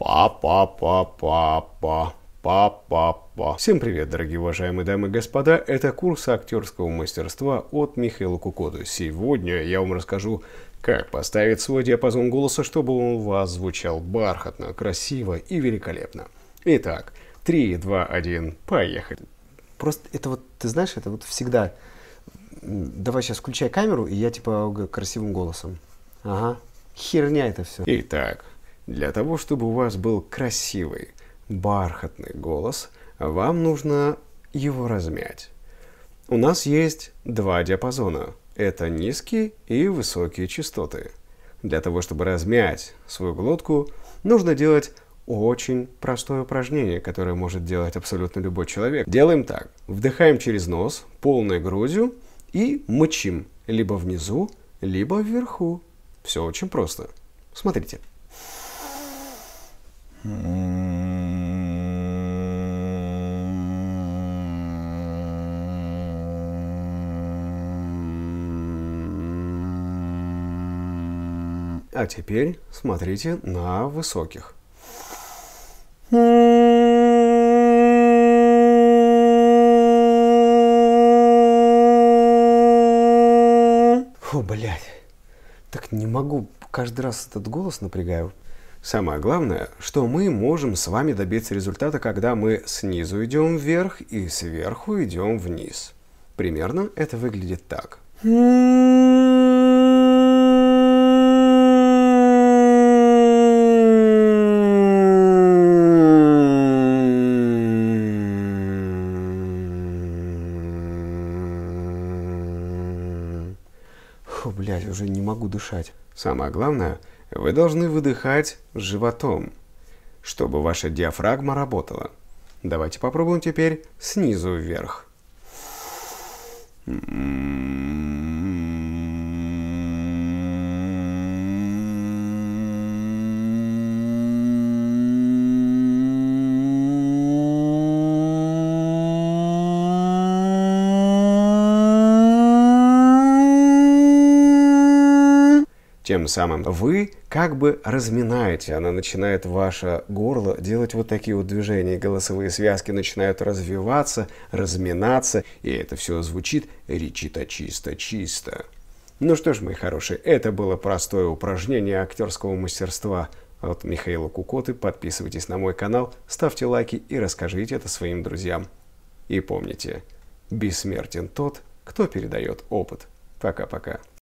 Па-па-па-па-па. Па-па-па. Всем привет, дорогие уважаемые дамы и господа. Это курс актерского мастерства от Михаила Кукоду. Сегодня я вам расскажу, как поставить свой диапазон голоса, чтобы он у вас звучал бархатно, красиво и великолепно. Итак, 3, 2, 1, поехали. Просто это вот, ты знаешь, это вот всегда... Давай сейчас включай камеру, и я типа красивым голосом. Ага, херня это все. Итак, для того, чтобы у вас был красивый, бархатный голос, вам нужно его размять. У нас есть два диапазона. Это низкие и высокие частоты. Для того, чтобы размять свою глотку, нужно делать очень простое упражнение, которое может делать абсолютно любой человек. Делаем так. Вдыхаем через нос, полной грудью и мычим либо внизу, либо вверху. Все очень просто. Смотрите. А теперь смотрите на высоких. Фу, блядь. Так не могу, каждый раз этот голос напрягаю. Самое главное, что мы можем с вами добиться результата, когда мы снизу идем вверх и сверху идем вниз. Примерно это выглядит так. Фу, блядь, уже не могу дышать. Самое главное, вы должны выдыхать животом, чтобы ваша диафрагма работала. Давайте попробуем теперь снизу вверх. М -м -м. Тем самым вы как бы разминаете, она начинает ваше горло делать вот такие вот движения, голосовые связки начинают развиваться, разминаться, и это все звучит речито чисто чисто. Ну что ж, мои хорошие, это было простое упражнение актерского мастерства от Михаила Кукоты. Подписывайтесь на мой канал, ставьте лайки и расскажите это своим друзьям. И помните, бессмертен тот, кто передает опыт. Пока-пока.